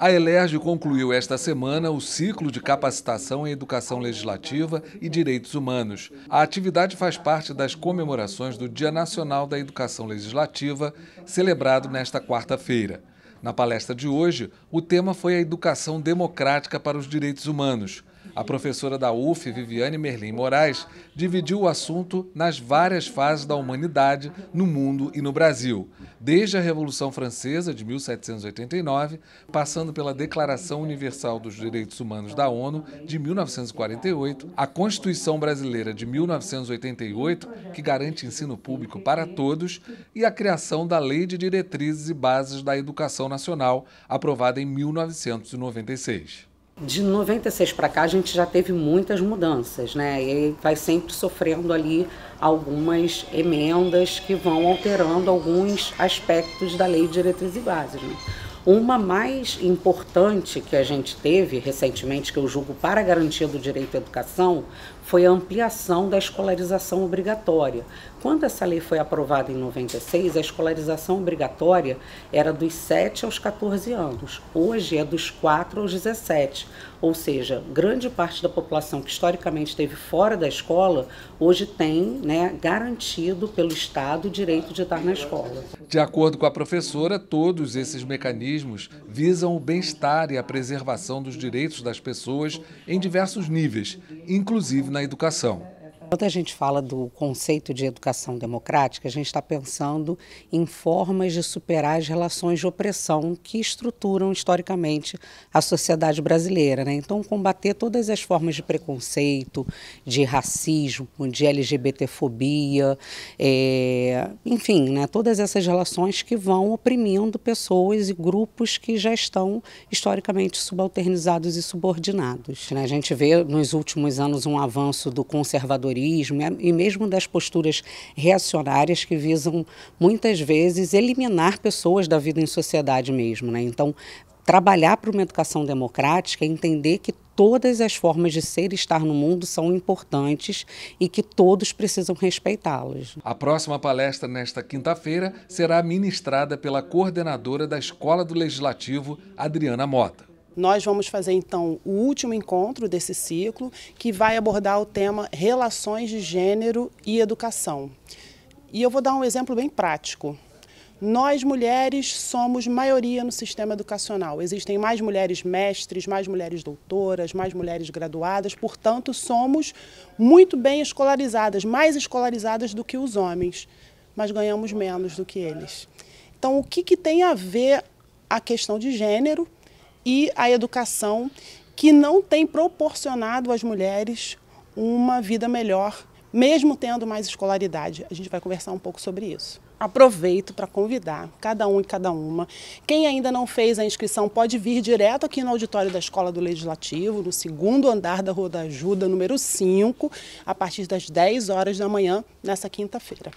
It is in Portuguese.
A Elerj concluiu esta semana o ciclo de capacitação em educação legislativa e direitos humanos. A atividade faz parte das comemorações do Dia Nacional da Educação Legislativa, celebrado nesta quarta-feira. Na palestra de hoje, o tema foi a educação democrática para os direitos humanos. A professora da UF, Viviane Merlin Moraes, dividiu o assunto nas várias fases da humanidade no mundo e no Brasil, desde a Revolução Francesa de 1789, passando pela Declaração Universal dos Direitos Humanos da ONU de 1948, a Constituição Brasileira de 1988, que garante ensino público para todos, e a criação da Lei de Diretrizes e Bases da Educação Nacional, aprovada em 1996 de 96 para cá a gente já teve muitas mudanças, né? E vai sempre sofrendo ali algumas emendas que vão alterando alguns aspectos da lei de diretrizes e bases. Né? Uma mais importante que a gente teve recentemente, que eu julgo para a garantia do direito à educação, foi a ampliação da escolarização obrigatória. Quando essa lei foi aprovada em 96, a escolarização obrigatória era dos 7 aos 14 anos. Hoje é dos 4 aos 17. Ou seja, grande parte da população que historicamente esteve fora da escola, hoje tem né, garantido pelo Estado o direito de estar na escola. De acordo com a professora, todos esses mecanismos mecanismos visam o bem-estar e a preservação dos direitos das pessoas em diversos níveis, inclusive na educação. Quando a gente fala do conceito de educação democrática, a gente está pensando em formas de superar as relações de opressão que estruturam historicamente a sociedade brasileira. Né? Então, combater todas as formas de preconceito, de racismo, de LGBTfobia, é, eh, enfim, né? todas essas relações que vão oprimindo pessoas e grupos que já estão historicamente subalternizados e subordinados. Né? A gente vê nos últimos anos um avanço do conservadorismo e mesmo das posturas reacionárias que visam muitas vezes eliminar pessoas da vida em sociedade mesmo. Né? Então, trabalhar para uma educação democrática é entender que todas as formas de ser e estar no mundo são importantes e que todos precisam respeitá-las. A próxima palestra nesta quinta-feira será ministrada pela coordenadora da Escola do Legislativo, Adriana Mota. Nós vamos fazer então o último encontro desse ciclo, que vai abordar o tema relações de gênero e educação. E eu vou dar um exemplo bem prático. Nós mulheres somos maioria no sistema educacional. Existem mais mulheres mestres, mais mulheres doutoras, mais mulheres graduadas, portanto, somos muito bem escolarizadas, mais escolarizadas do que os homens, mas ganhamos menos do que eles. Então, o que, que tem a ver a questão de gênero e a educação que não tem proporcionado às mulheres uma vida melhor, mesmo tendo mais escolaridade. A gente vai conversar um pouco sobre isso. Aproveito para convidar cada um e cada uma. Quem ainda não fez a inscrição pode vir direto aqui no auditório da Escola do Legislativo, no segundo andar da Rua da Ajuda, número 5, a partir das 10 horas da manhã, nessa quinta-feira.